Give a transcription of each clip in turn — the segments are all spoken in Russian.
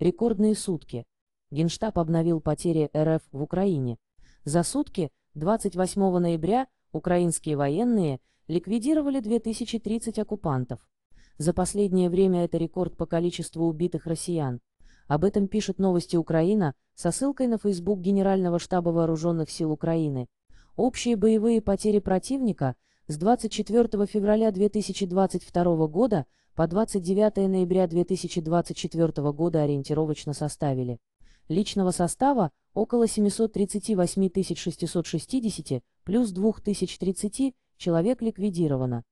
Рекордные сутки. Генштаб обновил потери РФ в Украине. За сутки, 28 ноября, украинские военные ликвидировали 2030 оккупантов. За последнее время это рекорд по количеству убитых россиян. Об этом пишет новости Украина со ссылкой на Facebook Генерального штаба Вооруженных сил Украины. Общие боевые потери противника – с 24 февраля 2022 года по 29 ноября 2024 года ориентировочно составили личного состава около 738 660 плюс 2030 человек ликвидировано,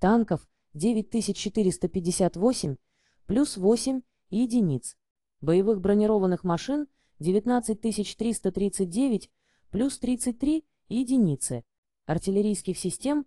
танков 9458 плюс 8 единиц, боевых бронированных машин 19339 плюс 33 единицы, артиллерийских систем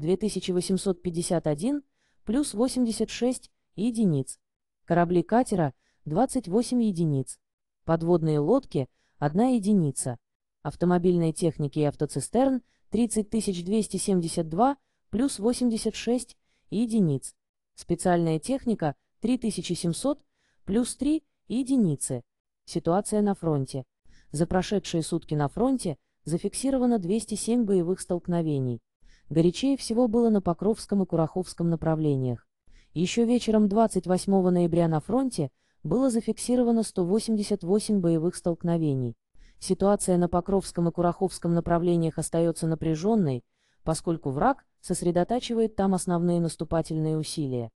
2851 плюс 86 единиц, корабли катера 28 единиц, подводные лодки 1 единица, автомобильной техники и автоцистерн 30272 плюс 86 единиц, специальная техника 3700 плюс 3 единицы. Ситуация на фронте. За прошедшие сутки на фронте зафиксировано 207 боевых столкновений. Горячее всего было на Покровском и Кураховском направлениях. Еще вечером 28 ноября на фронте было зафиксировано 188 боевых столкновений. Ситуация на Покровском и Кураховском направлениях остается напряженной, поскольку враг сосредотачивает там основные наступательные усилия.